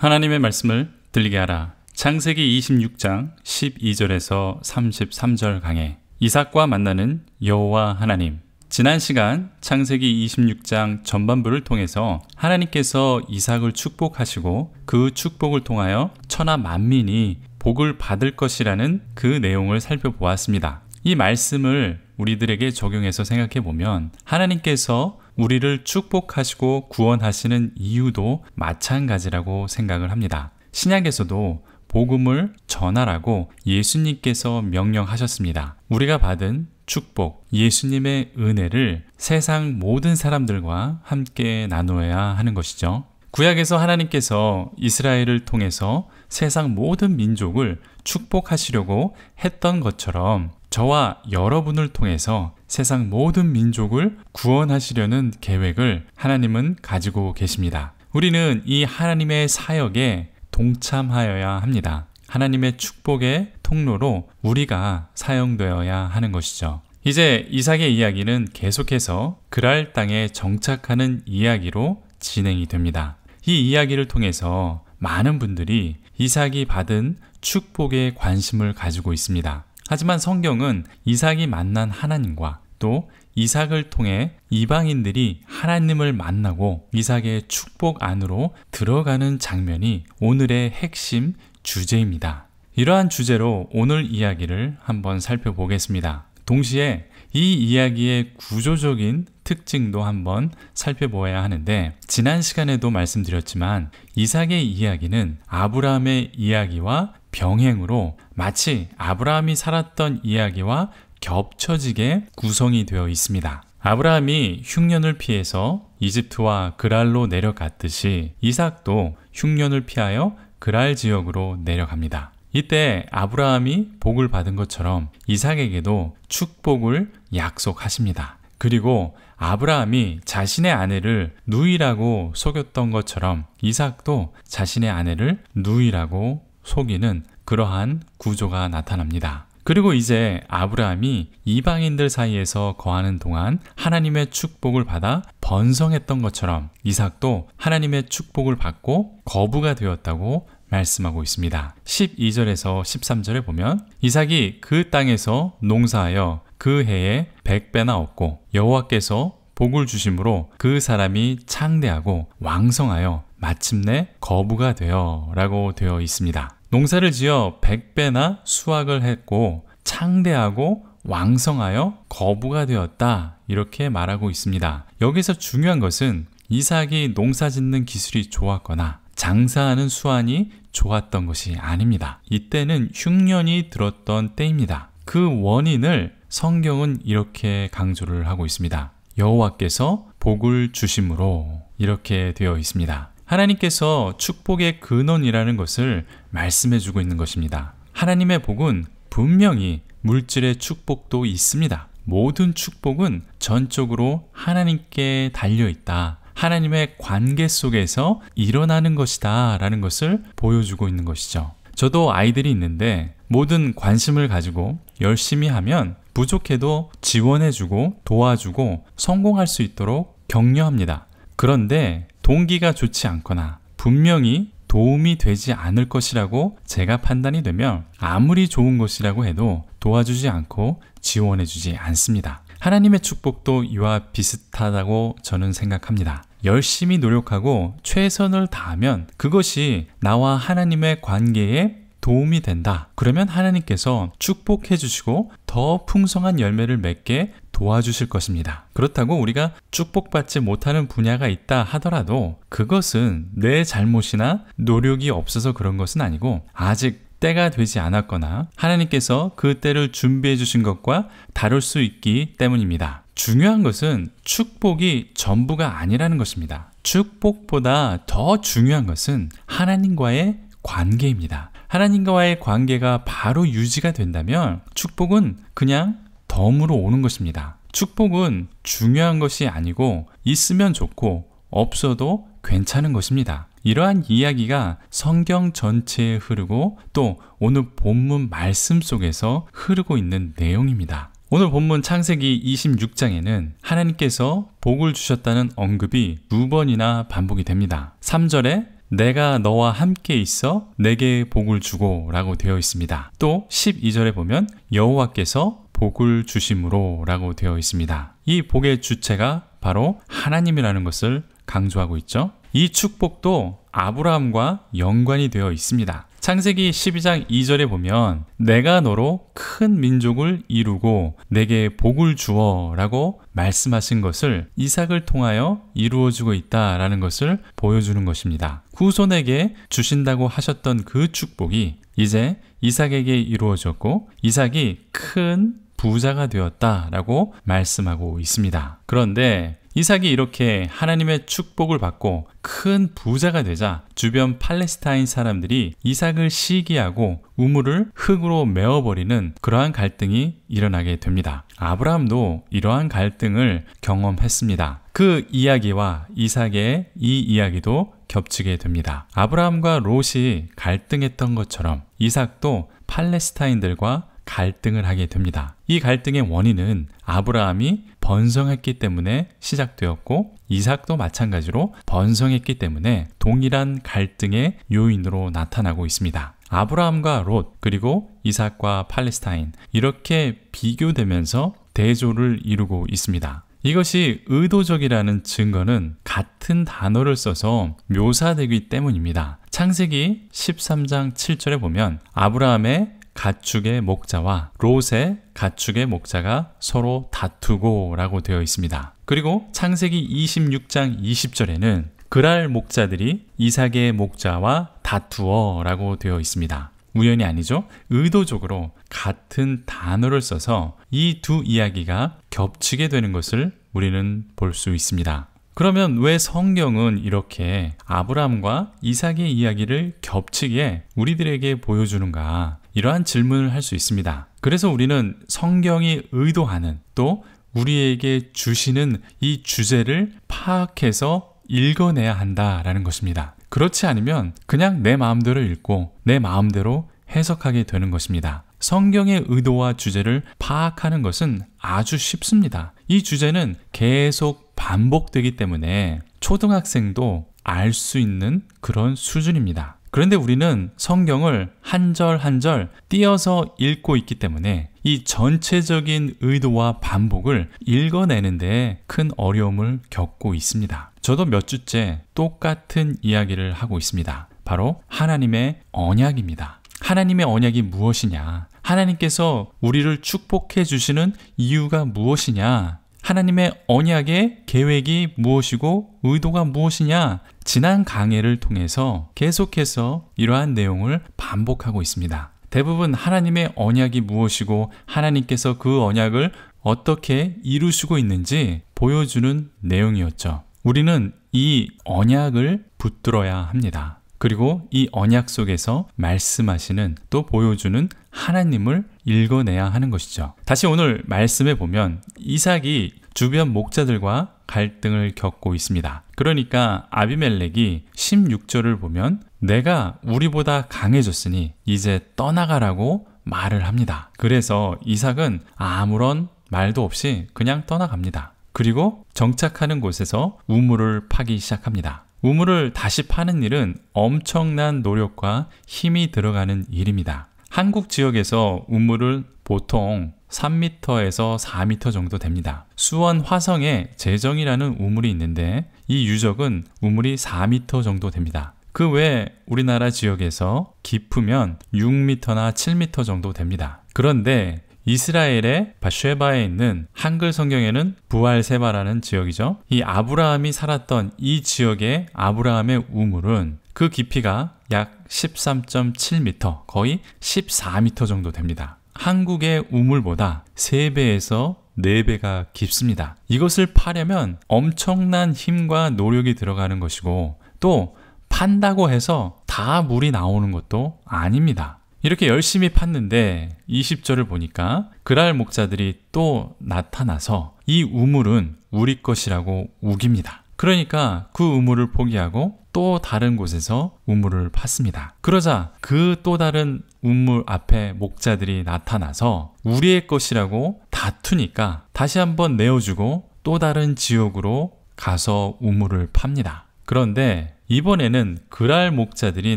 하나님의 말씀을 들리게 하라. 창세기 26장 12절에서 33절 강해 이삭과 만나는 여호와 하나님 지난 시간 창세기 26장 전반부를 통해서 하나님께서 이삭을 축복하시고 그 축복을 통하여 천하 만민이 복을 받을 것이라는 그 내용을 살펴보았습니다. 이 말씀을 우리들에게 적용해서 생각해 보면 하나님께서 우리를 축복하시고 구원하시는 이유도 마찬가지라고 생각을 합니다. 신약에서도 복음을 전하라고 예수님께서 명령하셨습니다. 우리가 받은 축복, 예수님의 은혜를 세상 모든 사람들과 함께 나누어야 하는 것이죠. 구약에서 하나님께서 이스라엘을 통해서 세상 모든 민족을 축복하시려고 했던 것처럼 저와 여러분을 통해서 세상 모든 민족을 구원하시려는 계획을 하나님은 가지고 계십니다. 우리는 이 하나님의 사역에 동참하여야 합니다. 하나님의 축복의 통로로 우리가 사용되어야 하는 것이죠. 이제 이삭의 이야기는 계속해서 그랄 땅에 정착하는 이야기로 진행이 됩니다. 이 이야기를 통해서 많은 분들이 이삭이 받은 축복에 관심을 가지고 있습니다. 하지만 성경은 이삭이 만난 하나님과 또 이삭을 통해 이방인들이 하나님을 만나고 이삭의 축복 안으로 들어가는 장면이 오늘의 핵심 주제입니다. 이러한 주제로 오늘 이야기를 한번 살펴보겠습니다. 동시에 이 이야기의 구조적인 특징도 한번 살펴보아야 하는데 지난 시간에도 말씀드렸지만 이삭의 이야기는 아브라함의 이야기와 병행으로 마치 아브라함이 살았던 이야기와 겹쳐지게 구성이 되어 있습니다. 아브라함이 흉년을 피해서 이집트와 그랄로 내려갔듯이 이삭도 흉년을 피하여 그랄 지역으로 내려갑니다. 이때 아브라함이 복을 받은 것처럼 이삭에게도 축복을 약속하십니다. 그리고 아브라함이 자신의 아내를 누이라고 속였던 것처럼 이삭도 자신의 아내를 누이라고 속이는 그러한 구조가 나타납니다. 그리고 이제 아브라함이 이방인들 사이에서 거하는 동안 하나님의 축복을 받아 번성했던 것처럼 이삭도 하나님의 축복을 받고 거부가 되었다고 말씀하고 있습니다. 12절에서 13절에 보면 이삭이 그 땅에서 농사하여 그 해에 100배나 얻고 여호와께서 복을 주심으로 그 사람이 창대하고 왕성하여 마침내 거부가 되어 라고 되어 있습니다. 농사를 지어 100배나 수확을 했고 창대하고 왕성하여 거부가 되었다 이렇게 말하고 있습니다. 여기서 중요한 것은 이삭이 농사 짓는 기술이 좋았거나 장사하는 수완이 좋았던 것이 아닙니다. 이때는 흉년이 들었던 때입니다. 그 원인을 성경은 이렇게 강조를 하고 있습니다. 여호와께서 복을 주심으로 이렇게 되어 있습니다. 하나님께서 축복의 근원이라는 것을 말씀해주고 있는 것입니다. 하나님의 복은 분명히 물질의 축복도 있습니다. 모든 축복은 전적으로 하나님께 달려있다. 하나님의 관계 속에서 일어나는 것이다 라는 것을 보여주고 있는 것이죠. 저도 아이들이 있는데 모든 관심을 가지고 열심히 하면 부족해도 지원해주고 도와주고 성공할 수 있도록 격려합니다. 그런데 동기가 좋지 않거나 분명히 도움이 되지 않을 것이라고 제가 판단이 되면 아무리 좋은 것이라고 해도 도와주지 않고 지원해주지 않습니다. 하나님의 축복도 이와 비슷하다고 저는 생각합니다. 열심히 노력하고 최선을 다하면 그것이 나와 하나님의 관계에 도움이 된다. 그러면 하나님께서 축복해 주시고 더 풍성한 열매를 맺게 도와주실 것입니다. 그렇다고 우리가 축복받지 못하는 분야가 있다 하더라도 그것은 내 잘못이나 노력이 없어서 그런 것은 아니고 아직 때가 되지 않았거나 하나님께서 그 때를 준비해 주신 것과 다룰 수 있기 때문입니다. 중요한 것은 축복이 전부가 아니라는 것입니다. 축복보다 더 중요한 것은 하나님과의 관계입니다. 하나님과의 관계가 바로 유지가 된다면 축복은 그냥 덤으로 오는 것입니다. 축복은 중요한 것이 아니고 있으면 좋고 없어도 괜찮은 것입니다. 이러한 이야기가 성경 전체에 흐르고 또 오늘 본문 말씀 속에서 흐르고 있는 내용입니다. 오늘 본문 창세기 26장에는 하나님께서 복을 주셨다는 언급이 두 번이나 반복이 됩니다. 3절에 내가 너와 함께 있어 내게 복을 주고 라고 되어 있습니다. 또 12절에 보면 여호와께서 복을 주심으로 라고 되어 있습니다. 이 복의 주체가 바로 하나님이라는 것을 강조하고 있죠. 이 축복도 아브라함과 연관이 되어 있습니다. 창세기 12장 2절에 보면 내가 너로 큰 민족을 이루고 내게 복을 주어 라고 말씀하신 것을 이삭을 통하여 이루어주고 있다라는 것을 보여주는 것입니다. 후손에게 주신다고 하셨던 그 축복이 이제 이삭에게 이루어졌고 이삭이 큰 부자가 되었다라고 말씀하고 있습니다. 그런데 이삭이 이렇게 하나님의 축복을 받고 큰 부자가 되자 주변 팔레스타인 사람들이 이삭을 시기하고 우물을 흙으로 메어버리는 그러한 갈등이 일어나게 됩니다. 아브라함도 이러한 갈등을 경험했습니다. 그 이야기와 이삭의 이 이야기도 겹치게 됩니다. 아브라함과 롯이 갈등했던 것처럼 이삭도 팔레스타인들과 갈등을 하게 됩니다. 이 갈등의 원인은 아브라함이 번성했기 때문에 시작되었고 이삭도 마찬가지로 번성했기 때문에 동일한 갈등의 요인으로 나타나고 있습니다. 아브라함과 롯 그리고 이삭과 팔레스타인 이렇게 비교되면서 대조를 이루고 있습니다. 이것이 의도적이라는 증거는 같은 단어를 써서 묘사되기 때문입니다. 창세기 13장 7절에 보면 아브라함의 가축의 목자와 롯의 가축의 목자가 서로 다투고 라고 되어 있습니다. 그리고 창세기 26장 20절에는 그랄 목자들이 이삭의 목자와 다투어 라고 되어 있습니다. 우연이 아니죠. 의도적으로 같은 단어를 써서 이 두 이야기가 겹치게 되는 것을 우리는 볼 수 있습니다. 그러면 왜 성경은 이렇게 아브라함과 이삭의 이야기를 겹치게 우리들에게 보여주는가? 이러한 질문을 할 수 있습니다. 그래서 우리는 성경이 의도하는 또 우리에게 주시는 이 주제를 파악해서 읽어내야 한다라는 것입니다. 그렇지 않으면 그냥 내 마음대로 읽고 내 마음대로 해석하게 되는 것입니다. 성경의 의도와 주제를 파악하는 것은 아주 쉽습니다. 이 주제는 계속 반복되기 때문에 초등학생도 알 수 있는 그런 수준입니다. 그런데 우리는 성경을 한 절 한 절 띄어서 읽고 있기 때문에 이 전체적인 의도와 반복을 읽어내는데 큰 어려움을 겪고 있습니다. 저도 몇 주째 똑같은 이야기를 하고 있습니다. 바로 하나님의 언약입니다. 하나님의 언약이 무엇이냐? 하나님께서 우리를 축복해 주시는 이유가 무엇이냐? 하나님의 언약의 계획이 무엇이고 의도가 무엇이냐 지난 강의를 통해서 계속해서 이러한 내용을 반복하고 있습니다. 대부분 하나님의 언약이 무엇이고 하나님께서 그 언약을 어떻게 이루시고 있는지 보여주는 내용이었죠. 우리는 이 언약을 붙들어야 합니다. 그리고 이 언약 속에서 말씀하시는 또 보여주는 하나님을 읽어내야 하는 것이죠. 다시 오늘 말씀해 보면 이삭이 주변 목자들과 갈등을 겪고 있습니다. 그러니까 아비멜렉이 16절을 보면 내가 우리보다 강해졌으니 이제 떠나가라고 말을 합니다. 그래서 이삭은 아무런 말도 없이 그냥 떠나갑니다. 그리고 정착하는 곳에서 우물을 파기 시작합니다. 우물을 다시 파는 일은 엄청난 노력과 힘이 들어가는 일입니다. 한국 지역에서 우물을 보통 3m에서 4m 정도 됩니다. 수원 화성에 제정이라는 우물이 있는데 이 유적은 우물이 4m 정도 됩니다. 그외에 우리나라 지역에서 깊으면 6m나 7m 정도 됩니다. 그런데 이스라엘의 바쉐바에 있는 한글 성경에는 부알세바라는 지역이죠. 이 아브라함이 살았던 이 지역의 아브라함의 우물은 그 깊이가 약 13.7m, 거의 14m 정도 됩니다. 한국의 우물보다 3배에서 4배가 깊습니다. 이것을 파려면 엄청난 힘과 노력이 들어가는 것이고 또 판다고 해서 다 물이 나오는 것도 아닙니다. 이렇게 열심히 팠는데 20절을 보니까 그랄 목자들이 또 나타나서 이 우물은 우리 것이라고 우깁니다. 그러니까 그 우물을 포기하고 또 다른 곳에서 우물을 팠습니다. 그러자 그 또 다른 우물 앞에 목자들이 나타나서 우리의 것이라고 다투니까 다시 한번 내어주고 또 다른 지역으로 가서 우물을 팝니다. 그런데 이번에는 그랄 목자들이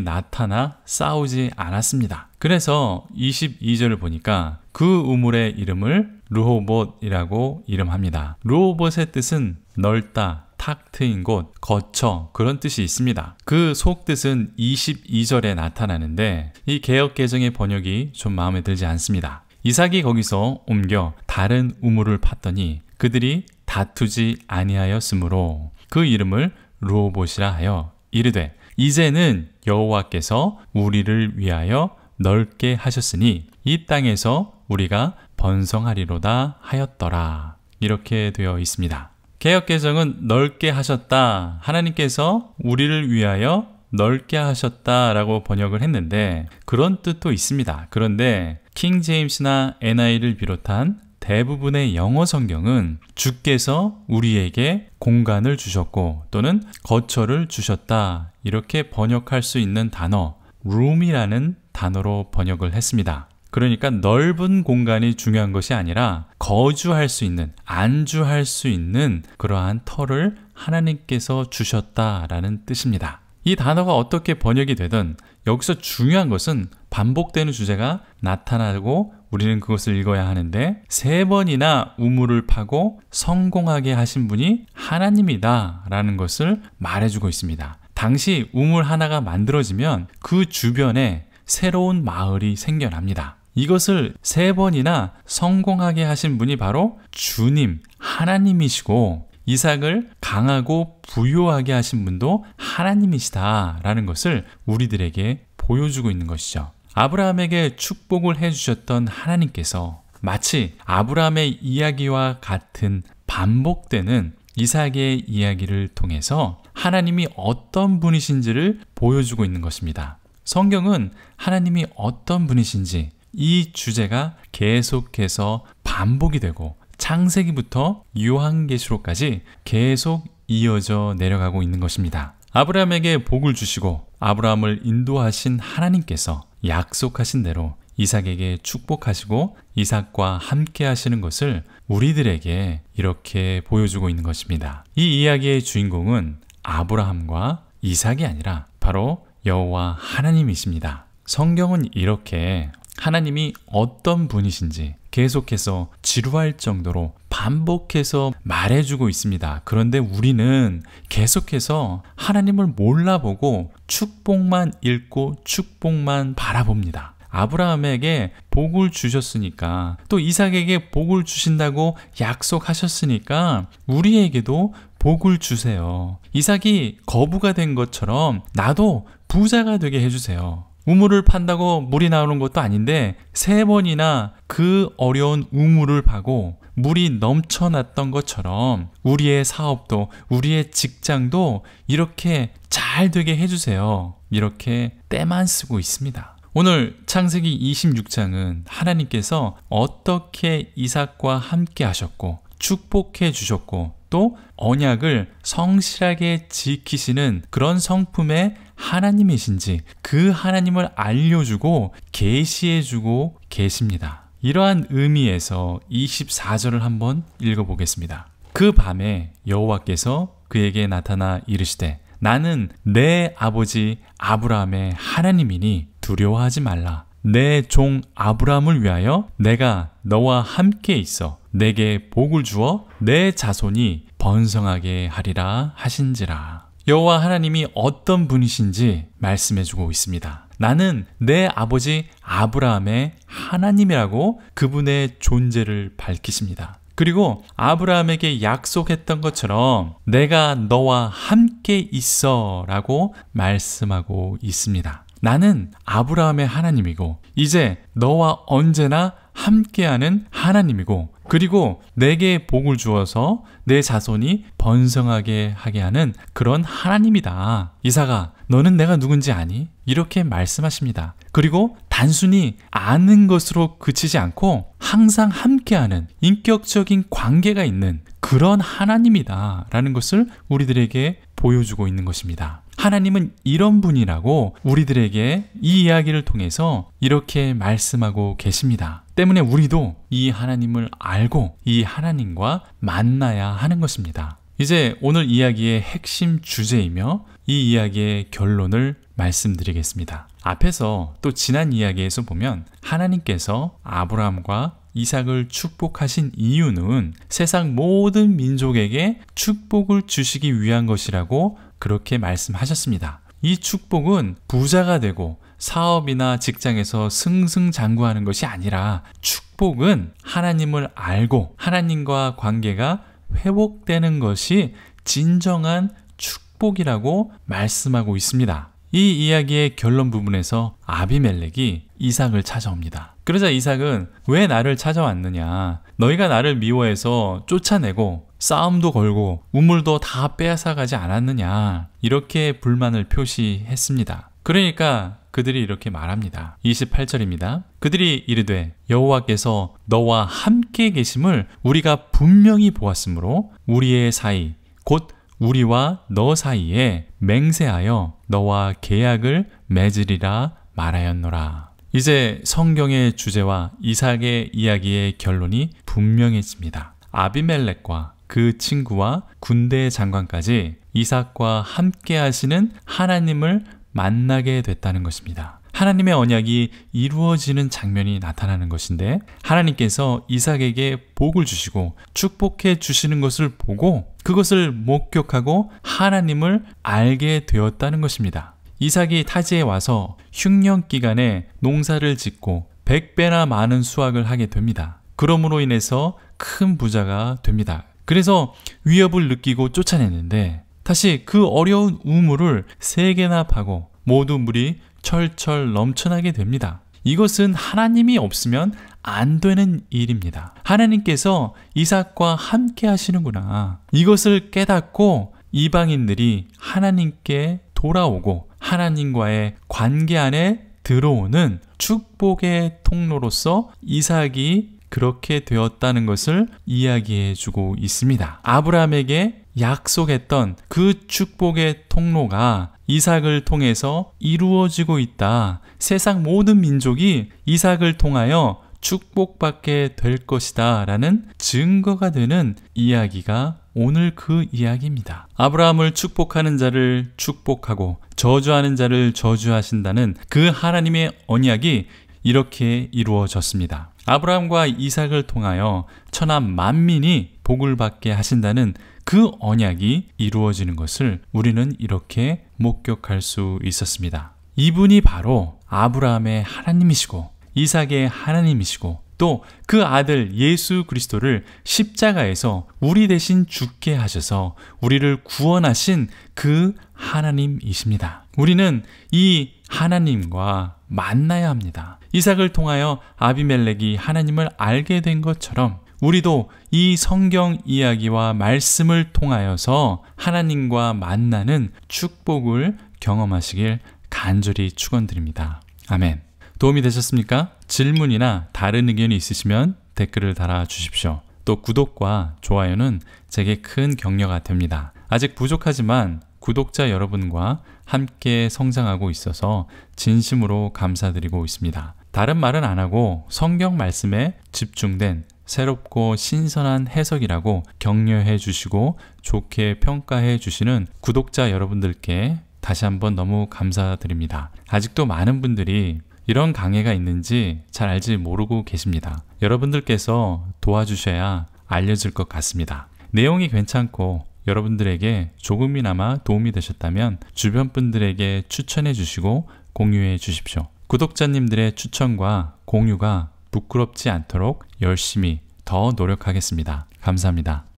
나타나 싸우지 않았습니다. 그래서 22절을 보니까 그 우물의 이름을 루호봇이라고 이름합니다. 루호봇의 뜻은 넓다, 탁 트인 곳, 거처 그런 뜻이 있습니다. 그 속뜻은 22절에 나타나는데 이 개혁 개정의 번역이 좀 마음에 들지 않습니다. 이삭이 거기서 옮겨 다른 우물을 팠더니 그들이 다투지 아니하였으므로 그 이름을 루 로봇이라 하여 이르되 이제는 여호와께서 우리를 위하여 넓게 하셨으니 이 땅에서 우리가 번성하리로다 하였더라 이렇게 되어 있습니다. 개혁 개정은 넓게 하셨다. 하나님께서 우리를 위하여 넓게 하셨다라고 번역을 했는데 그런 뜻도 있습니다. 그런데 킹 제임스나 NI를 비롯한 대부분의 영어 성경은 주께서 우리에게 공간을 주셨고 또는 거처를 주셨다 이렇게 번역할 수 있는 단어 room이라는 단어로 번역을 했습니다. 그러니까 넓은 공간이 중요한 것이 아니라 거주할 수 있는, 안주할 수 있는 그러한 터를 하나님께서 주셨다라는 뜻입니다. 이 단어가 어떻게 번역이 되든 여기서 중요한 것은 반복되는 주제가 나타나고 우리는 그것을 읽어야 하는데 세 번이나 우물을 파고 성공하게 하신 분이 하나님이다라는 것을 말해주고 있습니다. 당시 우물 하나가 만들어지면 그 주변에 새로운 마을이 생겨납니다. 이것을 세 번이나 성공하게 하신 분이 바로 주님, 하나님이시고 이삭을 강하고 부유하게 하신 분도 하나님이시다라는 것을 우리들에게 보여주고 있는 것이죠. 아브라함에게 축복을 해주셨던 하나님께서 마치 아브라함의 이야기와 같은 반복되는 이삭의 이야기를 통해서 하나님이 어떤 분이신지를 보여주고 있는 것입니다. 성경은 하나님이 어떤 분이신지 이 주제가 계속해서 반복이 되고 창세기부터 요한계시록까지 계속 이어져 내려가고 있는 것입니다. 아브라함에게 복을 주시고 아브라함을 인도하신 하나님께서 약속하신 대로 이삭에게 축복하시고 이삭과 함께 하시는 것을 우리들에게 이렇게 보여주고 있는 것입니다. 이 이야기의 주인공은 아브라함과 이삭이 아니라 바로 여호와 하나님이십니다. 성경은 이렇게 하나님이 어떤 분이신지 계속해서 지루할 정도로 반복해서 말해주고 있습니다. 그런데 우리는 계속해서 하나님을 몰라보고 축복만 읽고 축복만 바라봅니다. 아브라함에게 복을 주셨으니까 또 이삭에게 복을 주신다고 약속하셨으니까 우리에게도 복을 주세요. 이삭이 거부가 된 것처럼 나도 부자가 되게 해주세요. 우물을 판다고 물이 나오는 것도 아닌데 세 번이나 그 어려운 우물을 파고 물이 넘쳐났던 것처럼 우리의 사업도 우리의 직장도 이렇게 잘 되게 해주세요. 이렇게 때만 쓰고 있습니다. 오늘 창세기 26장은 하나님께서 어떻게 이삭과 함께 하셨고 축복해 주셨고 또 언약을 성실하게 지키시는 그런 성품의 하나님이신지 그 하나님을 알려주고 계시해주고 계십니다. 이러한 의미에서 24절을 한번 읽어보겠습니다. 그 밤에 여호와께서 그에게 나타나 이르시되 나는 내 아버지 아브라함의 하나님이니 두려워하지 말라. 내 종 아브라함을 위하여 내가 너와 함께 있어 내게 복을 주어 내 자손이 번성하게 하리라 하신지라. 여호와 하나님이 어떤 분이신지 말씀해주고 있습니다. 나는 내 아버지 아브라함의 하나님이라고 그분의 존재를 밝히십니다. 그리고 아브라함에게 약속했던 것처럼 내가 너와 함께 있어 라고 말씀하고 있습니다. 나는 아브라함의 하나님이고, 이제 너와 언제나 함께하는 하나님이고, 그리고 내게 복을 주어서 내 자손이 번성하게 하게 하는 그런 하나님이다. 이사가 너는 내가 누군지 아니? 이렇게 말씀하십니다. 그리고 단순히 아는 것으로 그치지 않고 항상 함께하는 인격적인 관계가 있는 그런 하나님이다. 라는 것을 우리들에게 보여주고 있는 것입니다. 하나님은 이런 분이라고 우리들에게 이 이야기를 통해서 이렇게 말씀하고 계십니다. 때문에 우리도 이 하나님을 알고 이 하나님과 만나야 하는 것입니다. 이제 오늘 이야기의 핵심 주제이며 이 이야기의 결론을 말씀드리겠습니다. 앞에서 또 지난 이야기에서 보면 하나님께서 아브라함과 이삭을 축복하신 이유는 세상 모든 민족에게 축복을 주시기 위한 것이라고 그렇게 말씀하셨습니다. 이 축복은 부자가 되고 사업이나 직장에서 승승장구하는 것이 아니라 축복은 하나님을 알고 하나님과 관계가 회복되는 것이 진정한 축복이라고 말씀하고 있습니다. 이 이야기의 결론 부분에서 아비멜렉이 이삭을 찾아옵니다. 그러자 이삭은 왜 나를 찾아왔느냐? 너희가 나를 미워해서 쫓아내고 싸움도 걸고 우물도 다 빼앗아가지 않았느냐? 이렇게 불만을 표시했습니다. 그러니까 그들이 이렇게 말합니다. 28절입니다. 그들이 이르되 여호와께서 너와 함께 계심을 우리가 분명히 보았으므로 우리의 사이 곧 우리와 너 사이에 맹세하여 너와 계약을 맺으리라 말하였노라. 이제 성경의 주제와 이삭의 이야기의 결론이 분명해집니다. 아비멜렉과 그 친구와 군대 장관까지 이삭과 함께 하시는 하나님을 만나게 됐다는 것입니다. 하나님의 언약이 이루어지는 장면이 나타나는 것인데 하나님께서 이삭에게 복을 주시고 축복해 주시는 것을 보고 그것을 목격하고 하나님을 알게 되었다는 것입니다. 이삭이 타지에 와서 흉년 기간에 농사를 짓고 100배나 많은 수확을 하게 됩니다. 그러므로 인해서 큰 부자가 됩니다. 그래서 위협을 느끼고 쫓아내는데 다시 그 어려운 우물을 세 개나 파고 모두 물이 철철 넘쳐나게 됩니다. 이것은 하나님이 없으면 안 되는 일입니다. 하나님께서 이삭과 함께 하시는구나. 이것을 깨닫고 이방인들이 하나님께 돌아오고 하나님과의 관계 안에 들어오는 축복의 통로로서 이삭이 그렇게 되었다는 것을 이야기해 주고 있습니다. 아브라함에게 약속했던 그 축복의 통로가 이삭을 통해서 이루어지고 있다. 세상 모든 민족이 이삭을 통하여 축복받게 될 것이다. 라는 증거가 되는 이야기가 오늘 그 이야기입니다. 아브라함을 축복하는 자를 축복하고 저주하는 자를 저주하신다는 그 하나님의 언약이 이렇게 이루어졌습니다. 아브라함과 이삭을 통하여 천하 만민이 복을 받게 하신다는 그 언약이 이루어지는 것을 우리는 이렇게 목격할 수 있었습니다. 이분이 바로 아브라함의 하나님이시고 이삭의 하나님이시고 또그 아들 예수 그리스도를 십자가에서 우리 대신 죽게 하셔서 우리를 구원하신 그 하나님이십니다. 우리는 이 하나님과 만나야 합니다. 이삭을 통하여 아비멜렉이 하나님을 알게 된 것처럼 우리도 이 성경 이야기와 말씀을 통하여서 하나님과 만나는 축복을 경험하시길 간절히 축원드립니다. 아멘. 도움이 되셨습니까? 질문이나 다른 의견이 있으시면 댓글을 달아주십시오. 또 구독과 좋아요는 제게 큰 격려가 됩니다. 아직 부족하지만 구독자 여러분과 함께 성장하고 있어서 진심으로 감사드리고 있습니다. 다른 말은 안 하고 성경 말씀에 집중된 새롭고 신선한 해석이라고 격려해 주시고 좋게 평가해 주시는 구독자 여러분들께 다시 한번 너무 감사드립니다. 아직도 많은 분들이 이런 강의가 있는지 잘 알지 모르고 계십니다. 여러분들께서 도와주셔야 알려질 것 같습니다. 내용이 괜찮고 여러분들에게 조금이나마 도움이 되셨다면 주변 분들에게 추천해 주시고 공유해 주십시오. 구독자님들의 추천과 공유가 부끄럽지 않도록 열심히 더 노력하겠습니다. 감사합니다.